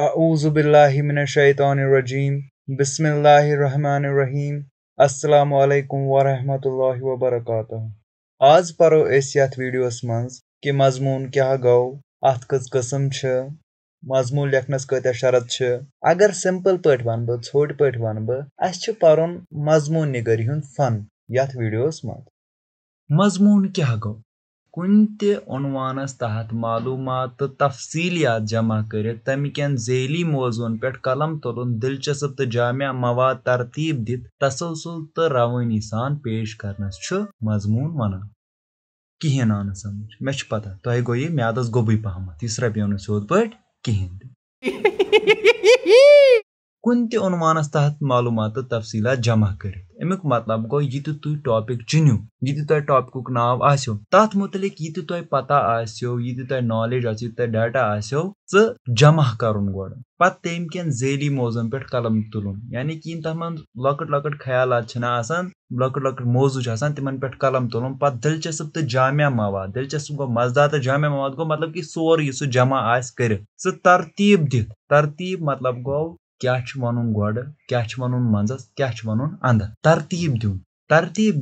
اعوذ باللہ من الشیطان الرجیم بسم اللہ الرحمن الرحیم السلام علیکم ورحمۃ اللہ وبرکاتہ آز پرو ات ویڈیوس مز کہ مضمون کیا گو ات کس قسم چھ مضمون لیکھنس کتیا شرط چھ اگر سمپل پٹ ون بہ ٹھوٹ پٹ ون بہ اس چھ پرون مضمون نگری ہن فن یت ویڈیوس مز مضمون کیا گو کُنہِ تہِ عنوانَس تحت معلوٗمات تہٕ تفصیلات جمع کٔرِتھ تَمہِ کٮ۪ن ذیلی پٮ۪ٹھ قلم تُلُن دِلچسپ تہٕ جامع مواد ترتیٖب دِتھ تسلسل تہٕ روٲنی سان پیش کرنَس چھُ مضموٗن وَنان کِہیٖنۍ آو نہٕ مےٚ چھُ پَتہ تۄہہِ گوٚو یہِ ميادس گوٚبُے پَہمَتھ یہِ رپيو نہٕ سیوٚد پٲٹھۍ کِہیٖنۍ تہِ کن تہ عنوانس تحت معلومات تفصیلات جمع کٔرِتھ اَمیُک مطلب گو یہ تھی ٹاپک چنیو یہ تین ٹاپک نا آپ متعلق یہ تین پتہ آئی نالیجو تۄہہِ ڈاٹا ڈیٹا آ جمع کر تٔمۍ تم ذیلی موزن پہ قلم تلن یعنی کہ تم من لک چھِ آسان تِمن تم قلم تُلُن پہ دلچسپ تو جامعہ مواد دلچسپ گو مزدار جامعہ مواد گو مطلب کہ سوری سُہ جمع سُہ ترتیٖب ترتیب درتیب مطلب گوٚو ترتیٖب گ سُہ ترتیب درتیب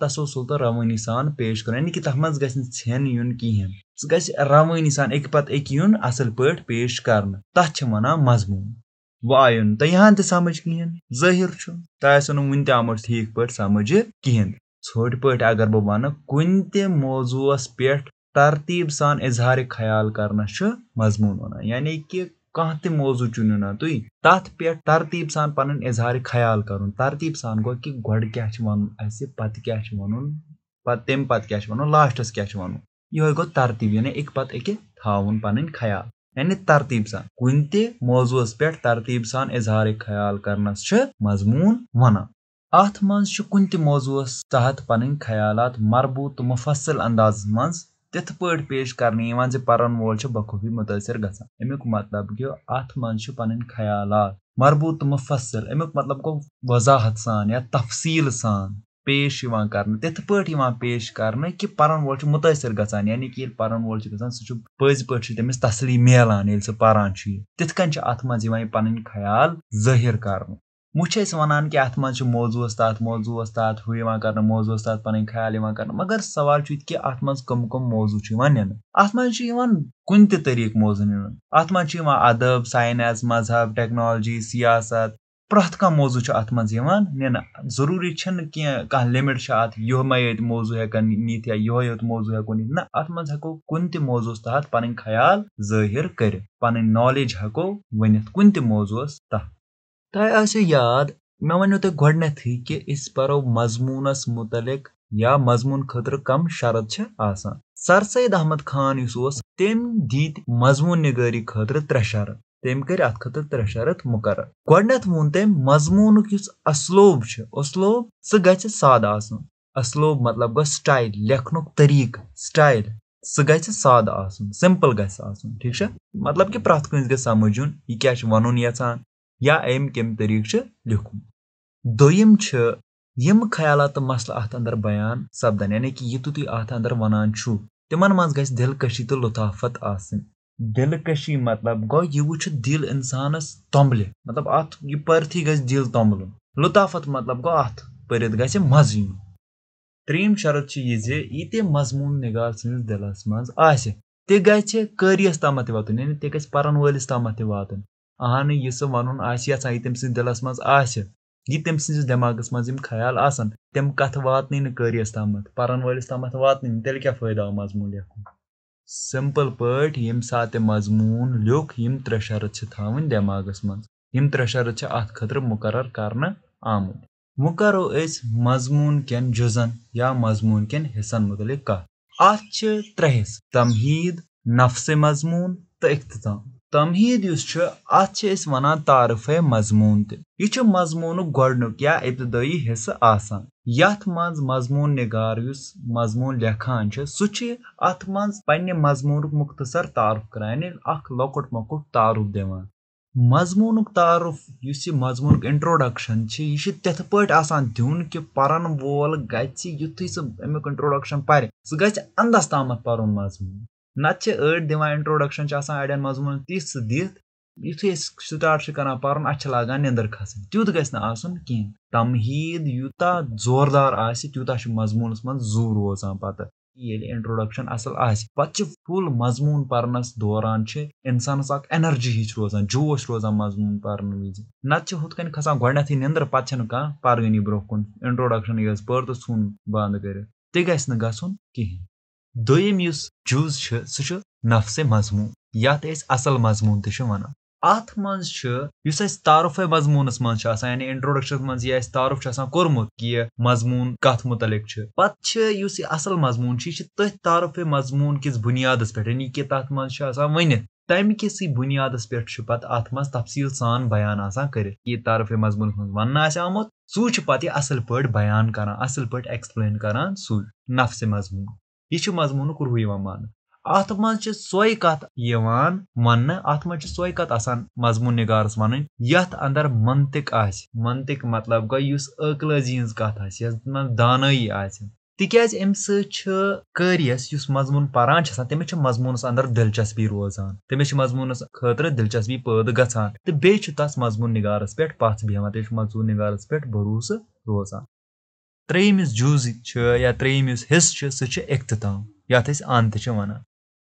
دس روانی سان پیش کر یعنی یُن کِہیٖنۍ سُہ گژھِ گھوانی سان یُن اصل پٲٹھۍ پیش کرنے تک مضمون ویو نئی سمجھ کب ظاہر تنہی آمت ٹھیک پہن سمجھ کہین ٹھوٹ پٲٹھۍ اگر بہ كے موضوع ترتیٖب سان اظہار کَرنَس چھُ مضمون وَنان یعنی کہِ نا تُہۍ تَتھ تب ترتیٖب سان پن اظہار خیال کَرُن ترتیب سان گو کہ گھڈ وَنُن لاسٹَس تمہ پہ وَنُن کنوئے گو ترتیب یعنی اق تھاوُن پَنٕنۍ خیال یعنی ترتیب کُنہِ تہِ موضوع پہ ترتیب سان اظہار خیال اَتھ مضمون چھُ کُنہِ تہِ موضوع تحت پَنٕنۍ خیالات مربوط تہٕ مفصل انداز منٛز تتھ پٲٹھۍ پیش کرنہٕ یِوان زِ پن وول چھُ بخوٗبی مُتٲثر گژھان امی مطلب گوٚو کہ منٛز مجھے پن خیالات مربوٗط تو مفصل امی مطلب گوٚو وضاحت سان یا تفصیٖل سان پیش یِوان کرنہٕ تِتھ پٲٹھۍ یِوان پیش کرنہٕ کہِ پن وول چھُ مُتٲثر گژھان یعنی کہِ ییٚلہِ پن وول چھُ چھُ گژھان سُہ پٔزۍ پٲٹھۍ چھُ تٔمِس تسلی ییٚلہِ سُہ چھُ یہِ تِتھ کٔنۍ چھُ پاران منٛز یِوان یہِ پن خیال ظٲہِر کرنہٕ وہاں تَتھ موضوع تَتھ موضوع یِوان کَرنہٕ موضوع تَتھ پن خیال کر سوال کہ تہِ کم کم موضوع اَتھ منٛز موضوع یِوان اَدب ساینَس مذہب ٹیكنالوجی سیاست پریت یِوان موضوع ات چھِنہٕ کینٛہہ کانٛہہ لِمِٹ چھِ اَتھ اتم یو موضوع ہٮ۪کَن نِتھ یا یِہوے یوت موضوع نہ نا ات ہٮ۪کو کُنہِ تہِ موضوع تحت پن خیال ظاہر کٔرِتھ پن نالیج ؤنِتھ کُنہِ تہِ موضوع تحت تۄہہِ آسیو یاد مےٚ وَنیو تۄہہِ گۄڈنیتھٕے کہِ أسۍ پَرو مضموٗنَس مُتعلِق یا مضموٗن خٲطرٕ کَم شرط چھِ آسان سر سید احمد خان یُس اوس تٔمۍ دِتۍ مضموٗن نِگٲری خٲطرٕ ترٛےٚ شرط تٔمۍ کٔرۍ اَتھ خٲطرٕ ترٛےٚ شرط مُقرر گۄڈنیتھ ووٚن تٔمۍ مضموٗنُک یُس اسلوب چھُ اسلوب سُہ گژھِ سادٕ آسُن اسلوب مطلب گوٚو سٹایل لیکھنُک طٔریٖقہٕ سٹایل سُہ گژھِ سادٕ آسُن سِمپٕل گژھِ آسُن ٹھیٖک چھا مطلب کہِ پرٛٮ۪تھ کٲنٛسہِ گژھِ سَمٕجھ یُن یہِ کیاہ چھُ وَنُن یَژھان یا لیوٚکھمُت دوٚیِم چھِ دم خیالات مسلہٕ ات اندر بیان سپدان یعنی کہ یہ تھی ات اندر گژھِ دِلکٔشی تہٕ لُطافت لطافت دِلکٔشی مطلب گو یہ دل اِنسانَس تومبل مطلب ات یہ پٔرتھٕے گز دل توبل لطافت مطلب گو ات یُن تریم شرط یہ آسہِ تہِ مضمون نگار تامَتھ تہِ واتُن یعنی تام تہ وات وٲلِس ولس تام واتُن یہِ سُہ وَنُن آسہِ یَژھان یہِ تٔمۍ سٕنٛدِس دِلَس منٛز آسہِ یہِ تٔمۍ سٕنٛدِس دٮ۪ماغَس منٛز یِم خیال آسَن تِم کَتھٕ واتنٕے نہٕ قٲریَس تامَتھ پَرَن وٲلِس تامَتھ واتنٕے نہٕ تیٚلہِ کیٛاہ فٲیدٕ آو مضموٗن لیکھُن سِمپٕل پٲٹھۍ ییٚمہِ ساتہٕ تہِ مضموٗن لیوٚکھ یِم ترٛےٚ شرط چھِ تھاوٕنۍ دٮ۪ماغَس منٛز یِم ترٛےٚ شرط چھِ اَتھ خٲطرٕ مُقرر ات آمٕتۍ وۄنۍ کَرو أسۍ مضموٗن کٮ۪ن جُزَن یا مضموٗن مضمون کصن متعلق چھِ ترٛےٚ حِصہٕ تمہیٖد نفس مضموٗن تہٕ اختتام تمحید اس ونان تعارف مضمون مضموٗنُک گۄڈنیُک یا مضموٗن حصہ یُس نگار اس مضمون لکھان چھُ سہج منٛز منہ مضمون مختصر تعارف کران یہِ مضموٗنُک دضمون تعارف اس مضمون انٹروڈکشن یہ آسان دیُن کہ پھر وول گز یق پَرِ سُہ پہ اَندَس تام پَرُن مضمون نتہٕ چھِ چھِ أڑۍ دِوان آسان اَڑٮ۪ن تِژھ دِتھ أسۍ سٹاٹ چھِ دنٹروڈکشن پَرُن اَسہِ چھِ لاگان دیکھ سٹاٹر تیُتھ گژھِ نہٕ آسُن تیت تمہیٖد یوٗتاہ زوردار آسہِ تیوٗتاہ چھُ مضموٗنَس منٛز زو روزان پَتہٕ ییٚلہِ اَصٕل آسہِ پَتہٕ چھِ فُل مضموٗن پَرنَس دوران چھِ اِنسانَس اب اینرجی ہیش روزان جوش روزان مضموٗن پَرنہٕ وِزِ نَتہٕ چھِ ہُتھ کٔنۍ پَتہٕ چھَنہٕ کانٛہہ پَرٲنی برونٛہہ کُن کھان یٲژ پٔر تہٕ کار بنٛد کٔرِتھ تہِ گژھِ نہٕ گژھُن گی دم اس جز سفس مضمون یعنی اصل مضمون تنہا ات منچ اہم چھُ مضمونس مزا انٹروڈکشنس مزہ تعارف کورمت کہ مضمون کت متعلق پہ اصل مضمون سے تھی تعارف مضمون کس بنیاد چھُ آسان ؤنِتھ سے ورنت تم پٮ۪ٹھ بنیاد پہ پہ منٛز تفصیل سان بیان کر آمُت مضمون ون آمت یہِ اصل پہ بیان کران پہ ایٚکٕسپٕلین کر سو نفس مضمون یہ مضمون روح سۄے کتھ آسان مضموٗن نِگارس وَنٕنۍ یتھ آضمون نگارس آسہِ منتق مطلب گوٚو یُس کتھ آسہِ آسہِ یتھ منٛز دانٲیی تِکیازِ سۭتۍ گو اسی یُس مضموٗن پران ام آسان تٔمِس چھِ مضموٗنس اندر دِلچسپی روزان تٔمِس چھِ مضموٗنس خٲطرٕ تمہس مضمون خطر دلچسپی پید گیس تس مضمون بیٚہوان تٔمِس چھُ مضموٗن نِگارس پٮ۪ٹھ بروس روزان ترٛیٚیِمِس جُز چھُ یا ترٛیٚیِم یُس حِصہٕ چھُ سُہ چھُ اختتام یَتھ أسۍ اَنٛد تہِ چھِ وَنان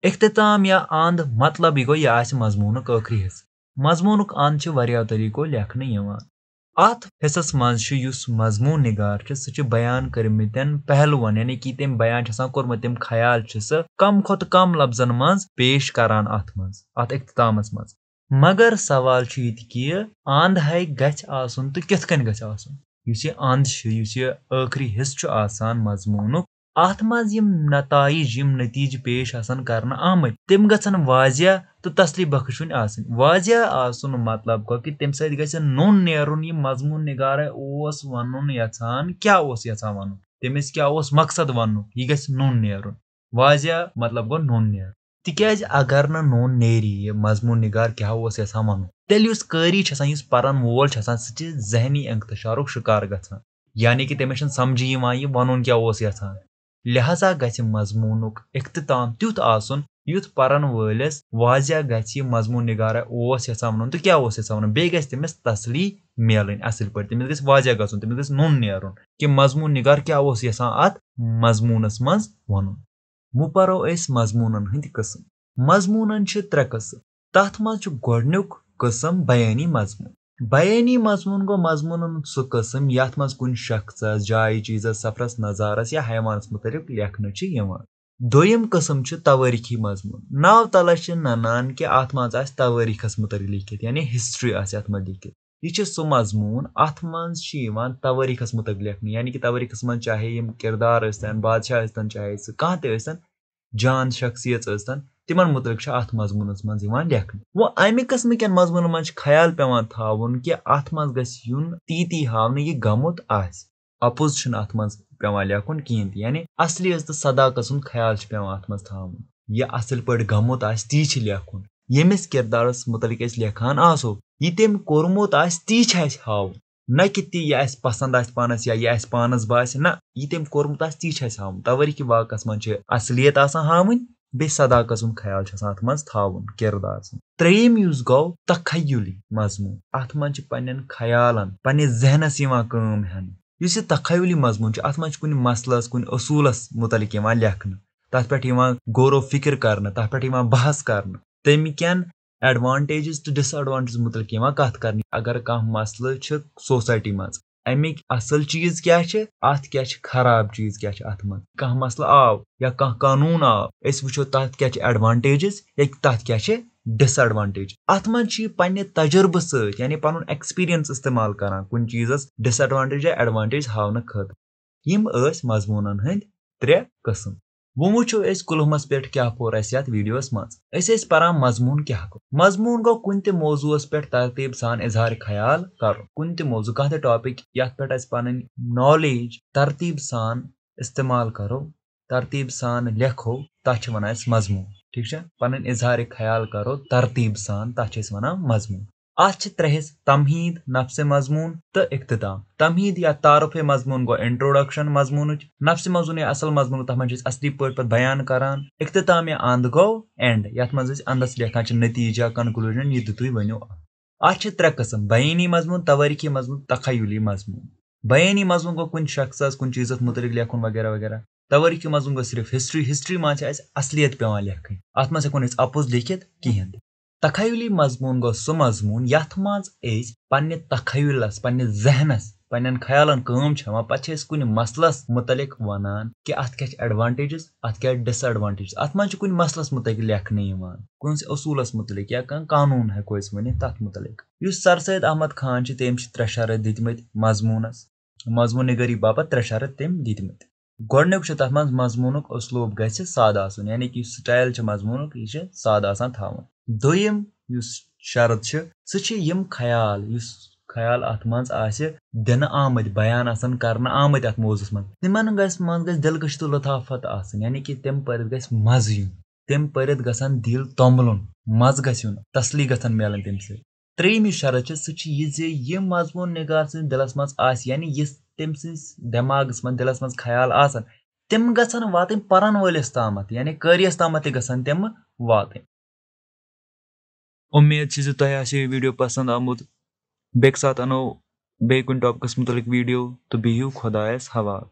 اختتام یا اَنٛد مطلب یہِ گوٚو یہِ آسہِ مضموٗنُک ٲخری حِصہٕ مضموٗنُک اَنٛد چھُ واریاہو طٔریٖقو لیکھنہٕ یِوان اَتھ حِصَس منٛز چھُ یُس مضموٗن نِگار چھُ سُہ چھُ بیان کٔرمٕتۍ پہلوَن یعنی کہِ تٔمۍ بیان چھُ آسان کوٚرمُت تٔمۍ خیال چھُ سُہ کم کھۄتہٕ کم لفظن منٛز پیش کران اَتھ منٛز اَتھ اختتامَس منٛز مگر سوال چھُ ییٚتہِ کہِ اَنٛد ہاے گژھِ آسُن تہٕ کِتھ کٔنۍ گژھِ آسُن یُس یُس یہِ یہِ چھُ ٲخری اندھی چھُ آسان مضموٗنُک مضمون منٛز یِم نتایج یِم نتیجہ پیش آسان کرنہٕ آمٕتۍ تِم گژھن واضح تہٕ تسلی بخشوٕنۍ آسٕنۍ واضح آسُن مطلب گوٚو کہِ تمہِ سۭتۍ گژھِ نوٚن نیرُن یہِ مضموٗن نِگارے اوس تم یژھان کیاہ اوس یژھان اس تٔمِس کیاہ اوس مقصد یہِ گژھِ نوٚن نیرُن واضح مطلب گوٚو نوٚن نیرُن تِکیازِ اگر آسان مضمون نگار کیا چھُ آسان سُہ چھِ ذہنی انکتشارک شکار گا یعنی کہ تمہس سمجھی و لہذا گھ مضمون اختتام تیو وٲلِس واضح کیاہ نگار اس وَنُن بیٚیہِ بی تٔمِس تسلی تٔمِس اصل پہ نیرُن کہِ مضموٗن نِگار کہ مضمون نگار کیا مضمونس منٛز وَنُن وۄنۍ پَرو أسۍ مضموٗنَن وہ پوس مضمون ہند قسم مضمون کے ترے قسم ت گڑنیک قسم بیانی مضمون بیانی مضمون گو سُہ سو یَتھ منٛز کُنہِ شخصَس جایہِ چیٖزَس سفرَس نظارَس یا حیوانَس مُتعلِق لیکھنہٕ چھِ یِوان دوٚیِم لکھنج چھُ قسم مضموٗن ناو تَلَس چھِ نَنان کہِ اَتھ منٛز آسہِ توارخس مُتعلِق لیٖکھِتھ یعنی ہِسٹرٛی آسہِ اَتھ منٛز لیٖکھِتھ یہ سم مضمون ات منچ تورخس متعلق یعنی کہ تواریس منٛز چاہے یِم کردار ٲسۍتَن بادشاہ ٲسۍتَن چاہے تہِ ٲسۍتَن جان شخصیت یستن تمن متعلق ات مضمونس من لکھن و امک قسمک مضمون میل پی تہ ات مس تی اَپُز چھُنہٕ اَتھ منٛز اپوز پی لکھن کہین یعنی اصلیت صداقت تھاوُن یہِ اَصٕل پٲٹھۍ گمت آسہِ تی لکھن یمس کردارس متعلق لیکھان لکھان یہِ تٔمۍ کوٚرمُت آسہِ تی چھِ اَسہِ ہاوُن نہ کہِ یہِ اَسہِ پَسنٛد آسہِ پانَس یا یہِ اَسہِ پانَس باسہِ نہ یہِ تٔمۍ کوٚرمُت آسہِ تی چھِ یہ تم کورمت تیچہ ہا توی واکہ میچ اصلیت آپ ہاس صداقت سیلان کردار سن تریم اس گو تخیلی مضمون ات مین خیالن پنس ذہنس ہنس یہ کُنہِ مضمون ات مسلس متعلق تَتھ پٮ۪ٹھ یِوان غور و کَرنہٕ تَتھ پٮ۪ٹھ یِوان بحث کَرنہٕ تمہِ کٮ۪ن ایڈوانٹیجز تہٕ ڈِس ایڈوانٹیجز مُتعلِق یِوان کَتھ کھن اگر کانٛہہ سوسایٹی منٛز اَمِکۍ اَصٕل چیٖز کیٛاہ چھِ اَتھ کیٛاہ چھِ خراب چیٖز کیٛاہ چھِ اَتھ منٛز کانٛہہ مسل آو یا کانٛہہ قانوٗن آو أسۍ وٕچھو تَتھ کیٛاہ چھِ و یا تَتھ کیٛاہ چھِ ڈِس ایڈوانٹیج اَتھ منٛز چھِ یہِ پہ تجربہ سۭتۍ یعنی پَنُن پنکسپرینس استعمال کران کُنہِ چیٖزَس ڈِس ایڈوانٹ یا ایڈوانٹیج یِم ٲسۍ مضموٗنَن ہٕنٛدۍ ترٛےٚ قٕسٕم وۄنۍ وٕچھو أسۍ قلمس پٮ۪ٹھ کیاہ پوٚر اَسہِ یتھ ویٖڈیوس منٛز أسۍ ٲسۍ پران مضموٗن کیاہ گوٚو مضموٗن گوٚو کُنہِ تہِ موضوٗعس پٮ۪ٹھ ترتیٖب سان اظہار خیال کرُن کُنہِ تہِ موضوع کانٛہہ تہِ ٹاپِک یتھ پٮ۪ٹھ اَسہِ پنٕنۍ نالیج ترتیٖب سان استعمال کرو ترتیٖب سان لیکھو تتھ چھِ وَنان أسۍ مضموٗن ٹھیٖک چھا پنٕنۍ اظہارِ خیال کرو ترتیٖب سان تتھ چھِ أسۍ وَنان مضموٗن اتھ اتحس تمہید نفس مضمون تو اختتام تمہید یا تعارف مضمون گو انٹروڈکشن مضمون نفسہ مضمون اصل مضمون تک مجھ سے اصلی پہ بیان کران اختتام یا اند گوڈ یا اندس لکھانے کے نتیجہ کنکلوجن یہ تھی ورے قسم بعینی مضمون توخی مضمون تخیلی مضمون بینی مضمون گو کخص کیزت متعلق لکھن وغیرہ وغیرہ تویخی مضمون گو صرف ہسٹری ہسٹری حسٹری مان سے اصلیت پیخن اتنا ہکس اپ لکھ کہین ت تخیلی مضمون گو سم مضمون یعنی پن تخیلس پنس ذہنس پن خیال کا پہچہ مسلس متعلق وان کچھ ایڈوانٹز کیا ڈس ایڈوانٹیجس ات منت سے کن مسلس متعلق کٲنٛسہِ اصولس متعلق یا کم قانون ہکو ورت متعلق سر سید احمد خان تم ترے دِتمٕتۍ دضمونس مضمون نگری باپت ترٛےٚ شرط تم دِتمٕتۍ گۄڈٕنیُک چھُ تَتھ منٛز مضموٗنُک اسلوٗب گژھِ سادٕ آسُن یعنی کہِ یُس سٹایل چھُ مضموٗنُک یہِ چھُ سادٕ آسان تھاوُن دوٚیِم یُس شرط چھِ سُہ چھِ یِم خیال یُس خیال اَتھ منٛز آسہِ دِنہٕ آمٕتۍ بیان آسان کَرنہٕ آمٕتۍ اَتھ موضوٗعس منٛز تِمن گژھِ منٛز گژھِ دِلکش تہٕ لطافت آسٕنۍ یعنی کہِ تَمہِ پٔرِتھ گژھِ مَزٕ یُن تَمہِ پٔرِتھ گژھن دِل توٚملُن مَزٕ گژھِ یُن تسلی گژھن میلٕنۍ تَمہِ سۭتۍ ترٛیٚیِم یُس شرط چھِ سُہ چھِ یہِ زِ یہِ مضموٗن نِگار سٕنٛدِس دِلَس منٛز آسہِ یعنی یِژھ تٔمۍ سٕنٛدِس دٮ۪ماغَس منٛز دِلَس منٛز خیال آسان تِم گژھن واتٕنۍ پَرَن وٲلِس تامَتھ یعنی تامَتھ تہِ گژھن واتٕنۍ اُمید چھِ زِ تۄہہِ آسہِ یہِ ویٖڈیو پَسنٛد آمُت بیٚکہِ ساتہٕ اَنو بیٚیہِ کُنہِ ٹاپِکَس مُتعلِق ویٖڈیو تہٕ بِہِو خۄدایَس حوالہ